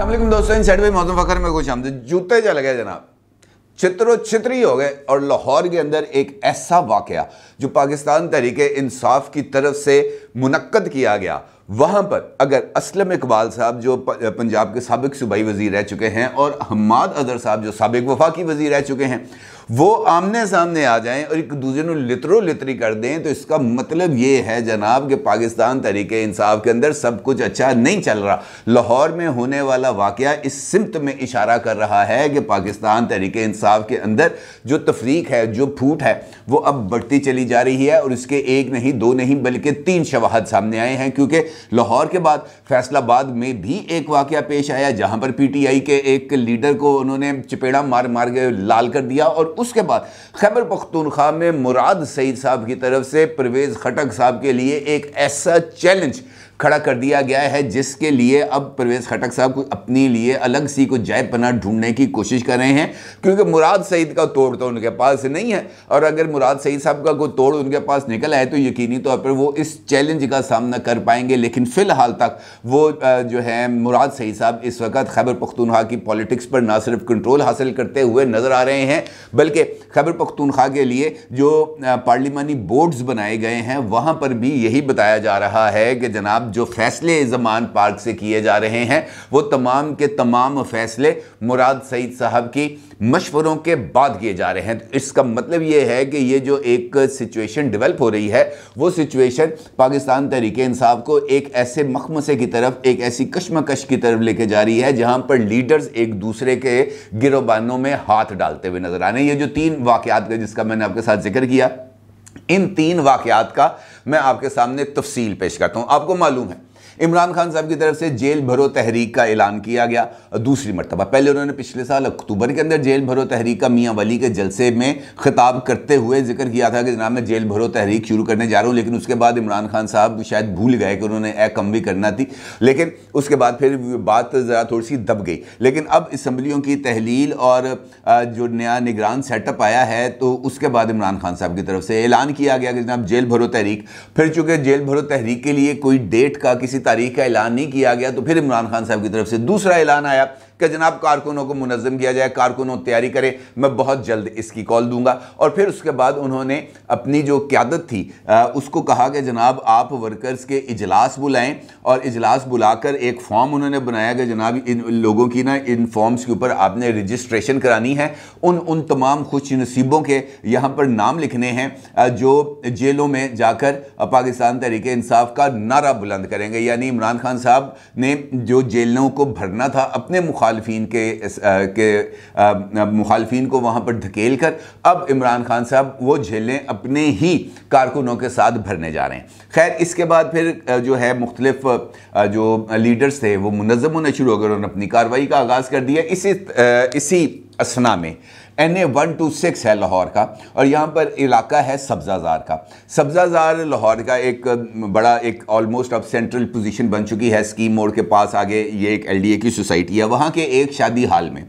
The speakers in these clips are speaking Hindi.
असलम दोस्तों इन सेट भाई मौसम फ़खर में खुश आमद जूते चल गए जनाब चित्रो चित्री हो गए और लाहौर के अंदर एक ऐसा वाक़ जो पाकिस्तान तरीके इंसाफ की तरफ से मुनद किया गया वहाँ पर अगर असलम इकबाल साहब जो पंजाब के सबक सूबाई वजीर रह चुके हैं और हमाद अदर साहब जो सबक वफाकी वज़ी रह चुके हैं वो आमने सामने आ जाएं और एक दूसरे को लितरो लितरी कर दें तो इसका मतलब ये है जनाब कि पाकिस्तान तरीके इंसाफ के अंदर सब कुछ अच्छा नहीं चल रहा लाहौर में होने वाला वाक़ इस सिमत में इशारा कर रहा है कि पाकिस्तान तरीके इंसाफ के अंदर जो तफरीक है जो फूट है वो अब बढ़ती चली जा रही है और इसके एक नहीं दो नहीं बल्कि तीन शवाहद सामने आए हैं क्योंकि लाहौर के बाद फैसलाबाद में भी एक वाक़ पेश आया जहाँ पर पी टी आई के एक लीडर को उन्होंने चपेड़ा मार मार के लाल कर दिया और उसके बाद खैबर पख्तूनख्वा में मुराद सईद साहब की तरफ से परवेज़ खटक साहब के लिए एक ऐसा चैलेंज खड़ा कर दिया गया है जिसके लिए अब परवेज़ खटक साहब को अपने लिए अलग सी को जय पना ढूंढने की कोशिश कर रहे हैं क्योंकि मुराद सईद का तोड़ तो उनके पास नहीं है और अगर मुराद सईद साहब का कोई तोड़ उनके पास निकल आए तो यकीनी तौर तो पर वो इस चैलेंज का सामना कर पाएंगे लेकिन फ़िलहाल तक वो जो है मुराद सईद साहब इस वक्त खैबर पख्तूनखा की पॉलिटिक्स पर ना सिर्फ कंट्रोल हासिल करते हुए नज़र आ रहे हैं बल्कि खैबर पख्तूनखा के लिए जो पार्लिमानी बोर्ड्स बनाए गए हैं वहाँ पर भी यही बताया जा रहा है कि जनाब अब जो फैसले जमान पार्क से किए जा रहे हैं वो तमाम के तमाम फैसले मुराद सईद साहब की मशवरों के बाद किए जा रहे हैं तो इसका मतलब ये है कि ये जो एक सिचुएशन डेवलप हो रही है वो सिचुएशन पाकिस्तान तहरीक इंसाफ को एक ऐसे मखमसे की तरफ एक ऐसी कश्मकश की तरफ लेके जा रही है जहाँ पर लीडर्स एक दूसरे के गिरोबानों में हाथ डालते हुए नजर आ रहे हैं ये जो तीन वाक़ात का जिसका मैंने आपके साथ जिक्र किया इन तीन वाकयात का मैं आपके सामने तफसील पेश करता हूँ आपको मालूम है इमरान खान साहब की तरफ से जेल भरो तहरीक का ऐलान किया गया दूसरी मरतबा पहले उन्होंने पिछले साल अक्टूबर के अंदर जेल भरो तहरीक का मियाँ वली के जलसे में खिताब करते हुए जिक्र किया था कि जनाब मैं जेल भरो तहरीक शुरू करने जा रहा हूँ लेकिन उसके बाद इमरान खान साहब शायद भूल गए कि उन्होंने ए कम भी करना थी लेकिन उसके बाद फिर बात ज़रा थोड़ी सी दब गई लेकिन अब इसम्बलियों की तहलील और जो नया निगरान सेटअप आया है तो उसके बाद इमरान खान साहब की तरफ से ऐलान किया गया कि जनाब जेल भरो तहरीक फिर चूँकि जेल भरो तहरीक के लिए कोई डेट का किसी तारीख का ऐलान नहीं किया गया तो फिर इमरान खान साहब की तरफ से दूसरा ऐलान आया कि जनाब कारकुनों को मुनज़म किया जाए कारकुनों तैयारी करें मैं बहुत जल्द इसकी कॉल दूंगा और फिर उसके बाद उन्होंने अपनी जो क्यादत थी आ, उसको कहा कि जनाब आप वर्कर्स के इजलास बुलाएं और इजलास बुलाकर एक फॉर्म उन्होंने बनाया कि जनाब इन लोगों की ना इन फॉर्म्स के ऊपर आपने रजिस्ट्रेशन करानी है उन उन तमाम खुश नसीबों के यहाँ पर नाम लिखने हैं जो जेलों में जाकर पाकिस्तान तहरीक इंसाफ का नारा बुलंद करेंगे यानी इमरान खान साहब ने जो जेलों को भरना था अपने मुखा मुखालफन के के मुखालफन को वहाँ पर धकेल कर अब इमरान खान साहब वो झेलें अपने ही कारकुनों के साथ भरने जा रहे हैं खैर इसके बाद फिर जो है मुख्तलिफ जो लीडर्स थे वो मुनजम होना शुरू हो गए उन्होंने अपनी कार्रवाई का आगाज़ कर दिया इसी इसी असना में N A one two six है लाहौर का और यहाँ पर इलाका है सब्ज़ाजार का सब्ज़ाजार लाहौर का एक बड़ा एक ऑलमोस्ट अब सेंट्रल पोजीशन बन चुकी है स्कीम मोड़ के पास आगे ये एक एलडीए की सोसाइटी है वहाँ के एक शादी हाल में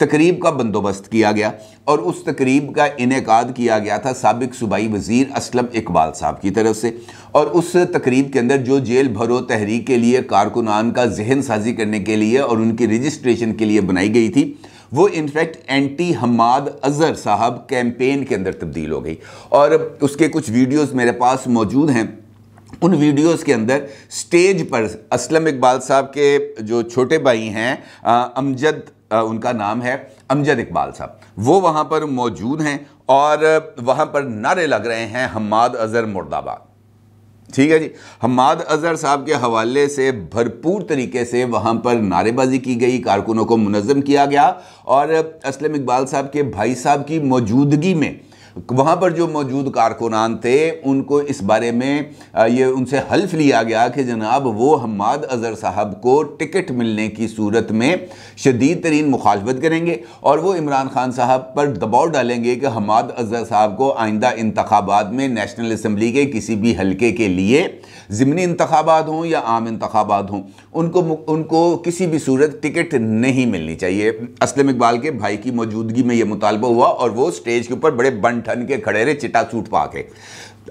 तकरीब का बंदोबस्त किया गया और उस तकरीब का इनका किया गया था सबक सूबाई वज़ीर असलम इकबाल साहब की तरफ से और उस तकरीब के अंदर जो जेल भरो तहरीक के लिए कारकुनान का जहन साजी करने के लिए और उनकी रजिस्ट्रेशन के लिए बनाई गई थी वो इनफैक्ट एंटी हमाद अजहर साहब कैंपेन के अंदर तब्दील हो गई और उसके कुछ वीडियोस मेरे पास मौजूद हैं उन वीडियोस के अंदर स्टेज पर असलम इकबाल साहब के जो छोटे भाई हैं अमजद उनका नाम है अमजद इकबाल साहब वो वहाँ पर मौजूद हैं और वहाँ पर नारे लग रहे हैं हमाद अजहर मुर्दाबाद ठीक है जी हमाद अजहर साहब के हवाले से भरपूर तरीके से वहाँ पर नारेबाजी की गई कारकुनों को मुनज़म किया गया और असलम इकबाल साहब के भाई साहब की मौजूदगी में वहाँ पर जो मौजूद कारकुनान थे उनको इस बारे में ये उनसे हल्फ लिया गया कि जनाब वो हमाद अज़र साहब को टिकट मिलने की सूरत में शदीद तरीन मुखालफत करेंगे और वो इमरान खान साहब पर दबाव डालेंगे कि हमाद अज़र साहब को आइंदा इंतबात में नेशनल असम्बली के किसी भी हल्के के लिए ज़मनी इंतबात हों या आम इंतबात हों उनको उनको किसी भी सूरत टिकट नहीं मिलनी चाहिए असलम इकबाल के भाई की मौजूदगी में ये मुतालबा हुआ और वो स्टेज के ऊपर बड़े बंट ठन के खड़े रहे चिटा चूट पा के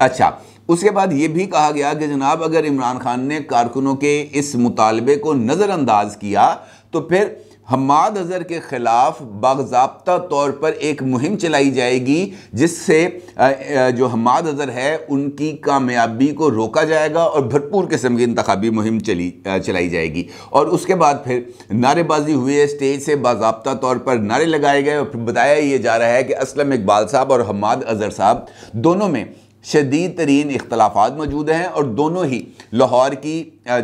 अच्छा उसके बाद ये भी कहा गया कि जनाब अगर इमरान खान ने कारकुनों के इस मुतालबे को नज़रअंदाज किया तो फिर हमाद अज़र के ख़िलाफ़ बाबा तौर पर एक मुहिम चलाई जाएगी जिससे जो हमाद अज़र है उनकी कामयाबी को रोका जाएगा और भरपूर किस्म की इंतबी मुहिम चली चलाई जाएगी और उसके बाद फिर नारेबाजी हुए स्टेज से बाबा तौर पर नारे लगाए गए और फिर बताया ये जा रहा है कि असलम इकबाल साहब और हमाद अज़र साहब दोनों में शदीद तरीन इख्लाफा मौजूद हैं और दोनों ही लाहौर की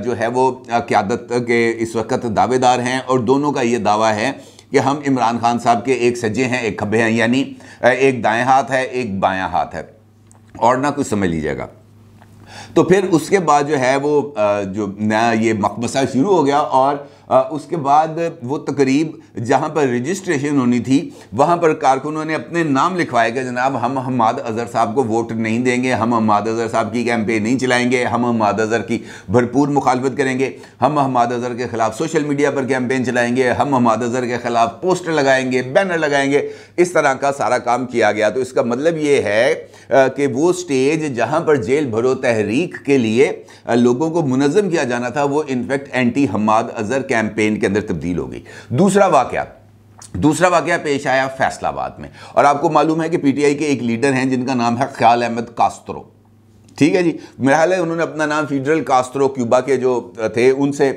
जो है वो क्यादत के इस वक्त दावेदार हैं और दोनों का ये दावा है कि हम इमरान खान साहब के एक सज्जे हैं एक खब्बे हैं यानी एक दाएँ हाथ है एक बाया हाथ है और ना कुछ समझ लीजिएगा तो फिर उसके बाद जो है वो जो नया ये मकबसा शुरू हो गया और उसके बाद वो तकरीब जहाँ पर रजिस्ट्रेशन होनी थी वहाँ पर कारकुनों ने अपने नाम लिखवाए कि जनाब हम हमाद अजहर साहब को वोट नहीं देंगे हम हमाद अजहर साहब की कैंपेन नहीं चलाएंगे हम हमाद अजहर की भरपूर मुखालफत करेंगे हम हमाद अजहर के ख़िलाफ़ सोशल मीडिया पर कैंपेन चलाएँगे हम हमाद अजहर के ख़िलाफ़ पोस्टर लगाएंगे बैनर लगाएंगे इस तरह का सारा काम किया गया तो इसका मतलब ये है कि वो स्टेज जहाँ पर जेल भरो तहरीक के लिए लोगों को मुनज़म किया जाना था वो in fact anti Hammad Azhar camp campaign के अंदर तब्दील हो गई दूसरा वाक्य दूसरा वाक्य पेश आया फैसलाबाद में और आपको मालूम है कि पीटीआई के एक लीडर हैं जिनका नाम है ख्याल अहमद कास्तरो ठीक है जी मेरा ख्याल है उन्होंने अपना नाम फीडरल कास्तरो क्यूबा के जो थे उनसे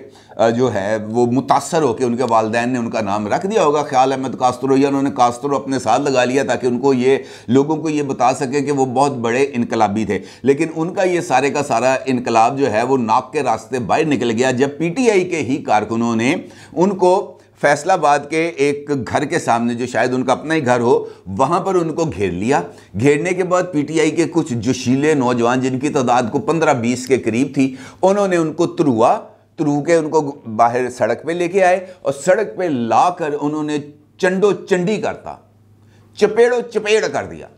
जो है वो मुतासर होकर उनके वालदेन ने उनका नाम रख दिया होगा ख्याल अहमद कास्तरो या उन्होंने कास्तरो अपने साथ लगा लिया ताकि उनको ये लोगों को ये बता सकें कि वो बहुत बड़े इनकलाबी थे लेकिन उनका ये सारे का सारा इनकलाब जो है वो नाक के रास्ते बाहर निकल गया जब पी टी आई के ही कारकुनों ने उनको फैसलाबाद के एक घर के सामने जो शायद उनका अपना ही घर हो वहाँ पर उनको घेर लिया घेरने के बाद पीटीआई के कुछ जोशीले नौजवान जिनकी तादाद को 15-20 के करीब थी उन्होंने उनको तुरुआ तो के उनको बाहर सड़क पे लेके आए और सड़क पे लाकर उन्होंने चंडो चंडी करता चपेड़ो चपेड़ कर दिया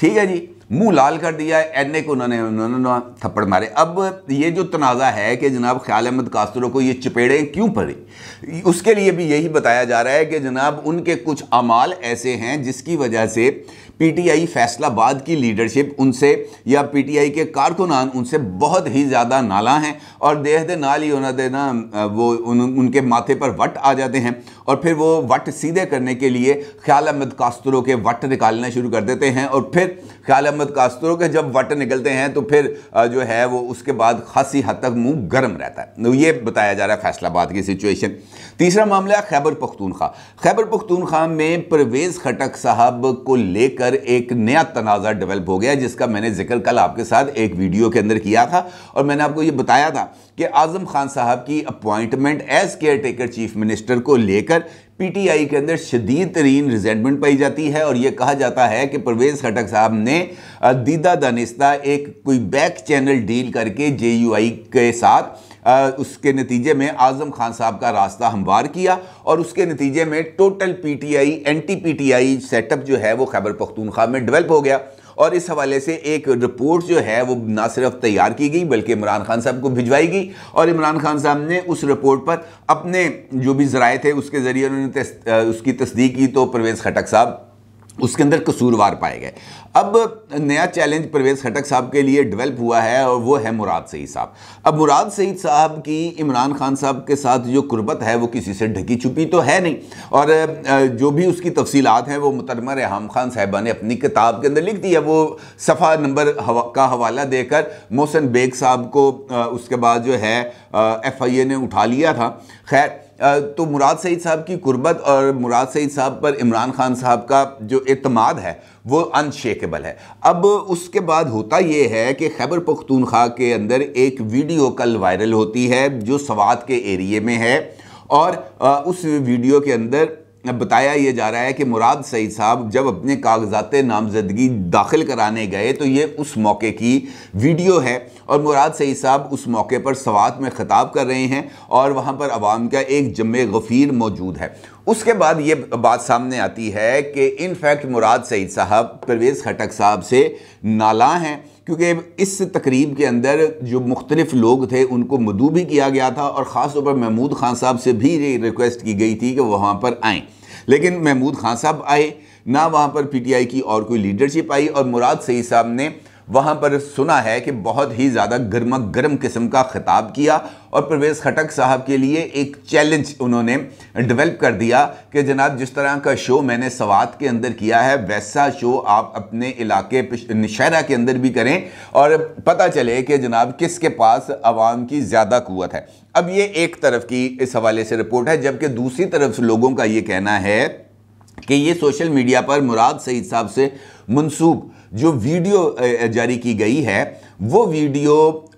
ठीक है जी मुंह लाल कर दिया है एन ए को उन्होंने उन्होंने थप्पड़ मारे अब ये जो तनाज़ा है कि जनाब ख्याल अहमद कास्तरों को ये चपेड़ें क्यों पड़े उसके लिए भी यही बताया जा रहा है कि जनाब उनके कुछ अमाल ऐसे हैं जिसकी वजह से पीटीआई फैसलाबाद की लीडरशिप उनसे या पीटीआई के कारकुनान उनसे बहुत ही ज़्यादा नाला हैं और देह दे नाल ही उन्होंने ना वो उन, उनके माथे पर वट आ जाते हैं और फिर वो वट सीधे करने के लिए ख्याल अहमद कास्तरों के वट निकालना शुरू कर देते हैं और फिर ख्याल अहमद कास्तरों के जब वट निकलते हैं तो फिर जो है वो उसके बाद खासी हद तक मुंह गर्म रहता है तो ये बताया जा रहा है फैसलाबाद की सिचुएशन तीसरा मामला है खैबर पख्तूनखा खैबर पख्तूनखा में परवेज़ खटक साहब को लेकर एक नया तनाज़ा डेवलप हो गया जिसका मैंने जिक्र कल आपके साथ एक वीडियो के अंदर किया था और मैंने आपको ये बताया था कि आज़म खान साहब की appointment as caretaker chief minister को लेकर लेकर पीटीआई के अंदर शदीद तरीन रिजेंटमेंट पाई जाती है और यह कहा जाता है कि परवेज़ खटक साहब ने दीदा दानिस्ता एक कोई बैक चैनल डील करके जे के साथ आ, उसके नतीजे में आज़म खान साहब का रास्ता हमवार किया और उसके नतीजे में total PTI anti PTI setup जो है वो खैबर पख्तूनख्वा में डेवलप हो गया और इस हवाले से एक रिपोर्ट जो है वो ना सिर्फ तैयार की गई बल्कि इमरान खान साहब को भिजवाई गई और इमरान खान साहब ने उस रिपोर्ट पर अपने जो भी जराए थे उसके ज़रिए उन्होंने उसकी तस्दीक की तो परवेज़ खटक साहब उसके अंदर कसूरवार पाए गए अब नया चैलेंज परवेज़ खटक साहब के लिए डेवलप हुआ है और वो है मुराद सईद साहब अब मुराद सईद साहब की इमरान खान साहब के साथ जो कुर्बत है वो किसी से ढकी छुपी तो है नहीं और जो भी उसकी तफसीलात हैं वो मुतरमा रेहम खान साहबा ने अपनी किताब के अंदर लिख दी है वो सफ़ा नंबर हवा, का हवाला देकर मोहसन बेग साहब को उसके बाद जो है एफ आई ए ने उठा लिया था खैर तो मुराद सईद साहब की कुर्बत और मुराद सईद साहब पर इमरान खान साहब का जो अतमाद है वो अनशेकेबल है अब उसके बाद होता ये है कि खैबर पख्तूनख्वा के अंदर एक वीडियो कल वायरल होती है जो सवात के एरिए में है और उस वीडियो के अंदर अब बताया ये जा रहा है कि मुराद सईद साहब जब अपने कागजात नामजदगी दाखिल कराने गए तो ये उस मौके की वीडियो है और मुराद सईद साहब उस मौके पर सवात में खताब कर रहे हैं और वहाँ पर आवाम का एक जम गफ़ीर मौजूद है उसके बाद ये बात सामने आती है कि इनफैक्ट मुराद सईद साहब परवेज़ खटक साहब से नाला हैं क्योंकि इस तकरीब के अंदर जो मुख्तलिफ लोग थे उनको मदू भी किया गया था और ख़ास तौर पर महमूद खान साहब से भी ये रिक्वेस्ट की गई थी कि वहाँ पर आएँ लेकिन महमूद खान साहब आए ना वहाँ पर पी टी आई की और कोई लीडरशिप आई और मुराद सही साहब ने वहाँ पर सुना है कि बहुत ही ज़्यादा गर्मा गर्म किस्म का ख़िताब किया और प्रवेश खटक साहब के लिए एक चैलेंज उन्होंने डेवलप कर दिया कि जनाब जिस तरह का शो मैंने सवात के अंदर किया है वैसा शो आप अपने इलाके नशहरा के अंदर भी करें और पता चले कि जनाब किसके पास आवाम की ज़्यादा क़वत है अब ये एक तरफ की इस हवाले से रिपोर्ट है जबकि दूसरी तरफ लोगों का ये कहना है कि ये सोशल मीडिया पर मुराद सईद साहब से मनसूब जो वीडियो जारी की गई है वो वीडियो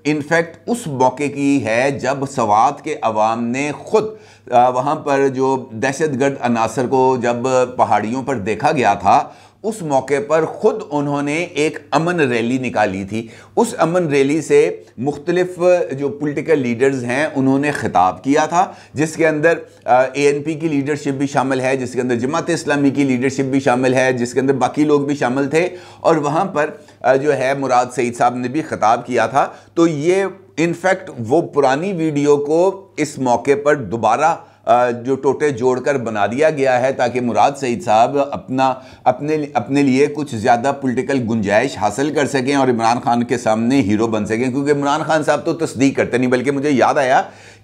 इनफैक्ट उस मौके की है जब सवात के अवाम ने ख़ुद वहाँ पर जो दहशत गर्द अनासर को जब पहाड़ियों पर देखा गया था उस मौके पर ख़ुद उन्होंने एक अमन रैली निकाली थी उस अमन रैली से मुख्तलिफ जो पोलिटिकल लीडर्स हैं उन्होंने ख़िताब किया था जिसके अंदर ए एन पी की लीडरशिप भी शामिल है जिसके अंदर जमात इस्लामी की लीडरशिप भी शामिल है जिसके अंदर बाकी लोग भी शामिल थे और वहाँ पर जो है मुराद सईद साहब ने भी ख़िताब किया था तो ये इनफैक्ट वो पुरानी वीडियो को इस मौके पर दोबारा जो टोटे जोड़कर बना दिया गया है ताकि मुराद सईद साहब अपना अपने अपने लिए कुछ ज़्यादा पॉलिटिकल गुंजाइश हासिल कर सकें और इमरान खान के सामने हीरो बन सकें क्योंकि इमरान खान साहब तो तस्दीक करते नहीं बल्कि मुझे याद आया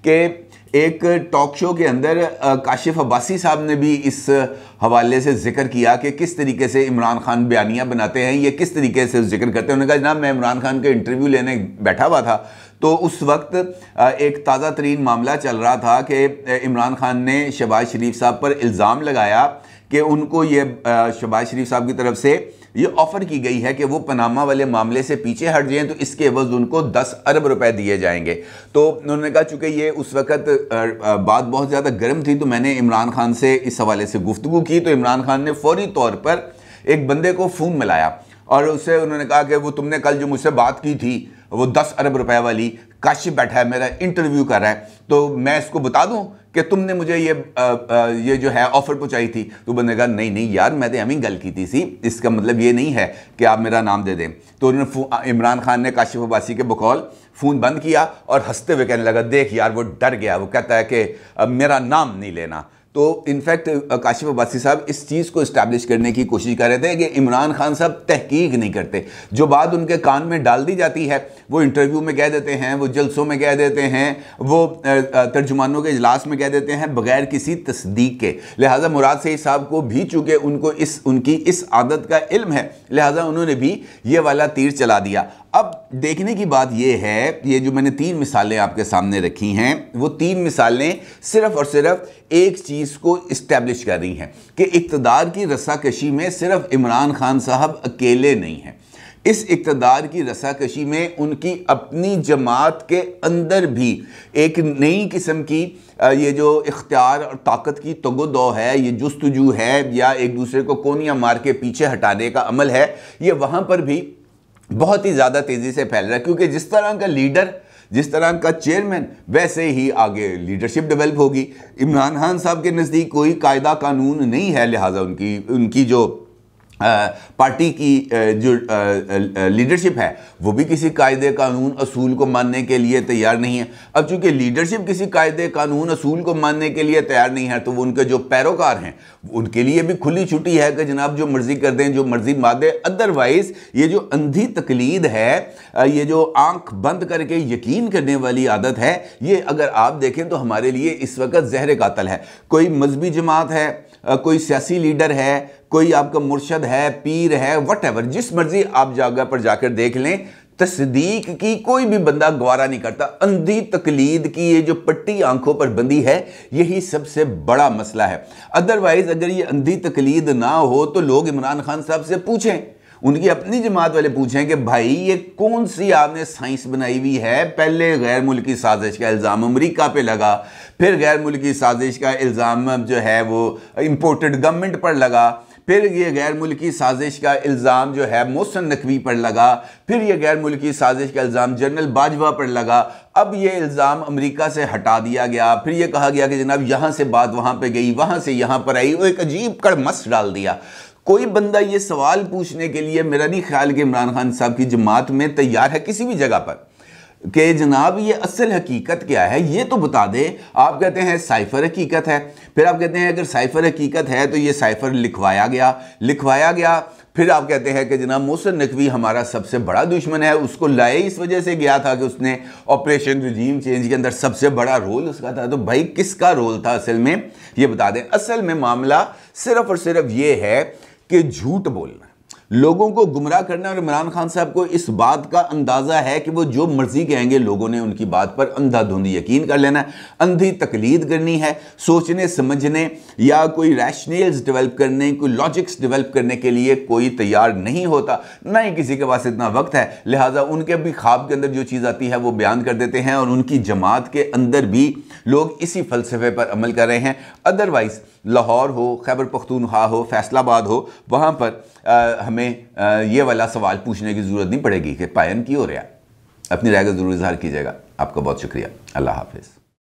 कि एक टॉक शो के अंदर काशिफ अब्बासी साहब ने भी इस हवाले से जिक्र किया कि किस तरीके से इमरान खान बयानियाँ बनाते हैं ये किस तरीके से जिक्र करते हैं उन्होंने कहा जनाब मैं इमरान खान का इंटरव्यू लेने बैठा हुआ था तो उस वक्त एक ताज़ा तरीन मामला चल रहा था कि इमरान खान ने शबाज शरीफ साहब पर इल्ज़ाम लगाया कि उनको ये शबाज शरीफ साहब की तरफ से ये ऑफ़र की गई है कि वो पनामा वाले मामले से पीछे हट जाएं तो इसके वज़ उनको 10 अरब रुपए दिए जाएंगे तो उन्होंने कहा चूँकि ये उस वक्त बात बहुत ज़्यादा गर्म थी तो मैंने इमरान खान से इस हवाले से गुफ्तु की तो इमरान खान ने फौरी तौर पर एक बंदे को फ़ोन मिलाया और उससे उन्होंने कहा कि वो तुमने कल जो मुझसे बात की थी वो दस अरब रुपए वाली काशिप बैठा है मेरा इंटरव्यू कर रहा है तो मैं इसको बता दूं कि तुमने मुझे ये आ, आ, ये जो है ऑफर पहुँचाई थी तो बंदे कहा नहीं नहीं यार मैं तो ही गल की थी सी इसका मतलब ये नहीं है कि आप मेरा नाम दे दें तो उन्होंने इमरान खान ने काशिफ अब्बासी के बकौल फ़ोन बंद किया और हंसते हुए कहने लगा देख यार वो डर गया वो कहता है कि मेरा नाम नहीं लेना तो इनफैक्ट काशिफ अब्बासी साहब इस चीज़ को इस्टेब्लिश करने की कोशिश कर रहे थे कि इमरान खान साहब तहकीक नहीं करते जो बात उनके कान में डाल दी जाती है वो इंटरव्यू में कह देते हैं वो जलसों में कह देते हैं वो तर्जुमानों के इजलास में कह देते हैं बगैर किसी तस्दीक के लिहाजा मुराद सही साहब को भी चूँकि उनको इस उनकी इस आदत का इल्म है लिहाजा उन्होंने भी ये वाला तीर चला दिया अब देखने की बात यह है ये जो मैंने तीन मिसालें आपके सामने रखी हैं वो तीन मिसालें सिर्फ और सिर्फ एक चीज़ को इस्टेब्लिश कर रही हैं कि इकतदार की रसाकशी में सिर्फ इमरान खान साहब अकेले नहीं हैं इस इकतदार की रसाकशी में उनकी अपनी जमात के अंदर भी एक नई किस्म की ये जो इख्तियार और ताकत की तगो दो है ये जस्तजू है या एक दूसरे को कोनिया मार के पीछे हटाने का अमल है ये वहाँ पर भी बहुत ही ज़्यादा तेज़ी से फैल रहा है क्योंकि जिस तरह का लीडर जिस तरह का चेयरमैन वैसे ही आगे लीडरशिप डेवलप होगी इमरान खान साहब के नज़दीक कोई कायदा कानून नहीं है लिहाजा उनकी उनकी जो पार्टी की जो लीडरशिप है वो भी किसी कायदे कानून असूल को मानने के लिए तैयार नहीं है अब चूंकि लीडरशिप किसी कायदे कानून असूल को मानने के लिए तैयार नहीं है तो वो उनके जो पैरोकार हैं उनके लिए भी खुली छुट्टी है कि जनाब जो मर्ज़ी कर दें जो मर्ज़ी मार दें अदरवाइज़ ये जो अंधी तकलीद है ये जो आंख बंद करके यकीन करने वाली आदत है ये अगर आप देखें तो हमारे लिए इस वक्त जहर कातल है कोई मजहबी जमात है कोई सियासी लीडर है कोई आपका मुर्शद है पीर है वट जिस मर्जी आप जगह पर जाकर देख लें तस्दीक की कोई भी बंदा गवारा नहीं करता अंधी तकलीद की ये जो पट्टी आंखों पर बंदी है यही सबसे बड़ा मसला है अदरवाइज अगर ये अंधी तकलीद ना हो तो लोग इमरान खान साहब से पूछें उनकी अपनी जमात वाले पूछें कि भाई ये कौन सी आपने साइंस बनाई हुई है पहले गैर मुल्की साजिश का इल्ज़ाम अमरीका पे लगा फिर गैर मुल्की साजिश का इल्ज़ाम जो है वो इम्पोर्टेड गवर्नमेंट पर लगा फिर ये गैर मुल्की साजिश का इल्ज़ाम जो है मोहसन नकवी पर लगा फिर ये गैर मुल्की साजिश का इल्ज़ाम जनरल बाजवा पर लगा अब ये इल्ज़ाम अमेरिका से हटा दिया गया फिर ये कहा गया कि जनाब यहाँ से बात वहाँ पर गई वहाँ से यहाँ पर आई वो एक अजीब कड़मस डाल दिया कोई बंदा ये सवाल पूछने के लिए मेरा नहीं ख्याल कि इमरान खान साहब की जमात में तैयार है किसी भी जगह पर कि जनाब ये असल हकीकत क्या है ये तो बता दे आप कहते हैं साइफ़र हकीकत है फिर आप कहते हैं अगर साइफ़र हकीकत है तो ये साइफ़र लिखवाया गया लिखवाया गया फिर आप कहते हैं कि जनाब मोहसिन नकवी हमारा सबसे बड़ा दुश्मन है उसको लाए इस वजह से गया था कि उसने ऑपरेशन रिजीम चेंज के अंदर सबसे बड़ा रोल उसका था तो भाई किसका रोल था असल में ये बता दें असल में मामला सिर्फ और सिर्फ ये है कि झूठ बोलना लोगों को गुमराह करना और इमरान खान साहब को इस बात का अंदाज़ा है कि वो जो मर्जी कहेंगे लोगों ने उनकी बात पर धुंधी यकीन कर लेना अंधी तकलीद करनी है सोचने समझने या कोई रैशनल्स डेवलप करने कोई लॉजिक्स डेवलप करने के लिए कोई तैयार नहीं होता ना ही किसी के पास इतना वक्त है लिहाजा उनके भी ख्वाब के अंदर जो चीज़ आती है वो बयान कर देते हैं और उनकी जमात के अंदर भी लोग इसी फलसफे पर अमल कर रहे हैं अदरवाइज़ लाहौर हो खैबर पख्तूनखा हो फैसलाबाद हो वहाँ पर आ, हमें आ, ये वाला सवाल पूछने की ज़रूरत नहीं पड़ेगी कि पायन क्यों रहा अपनी राय का ज़रूर इजहार कीजिएगा आपका बहुत शुक्रिया अल्लाह हाफिज़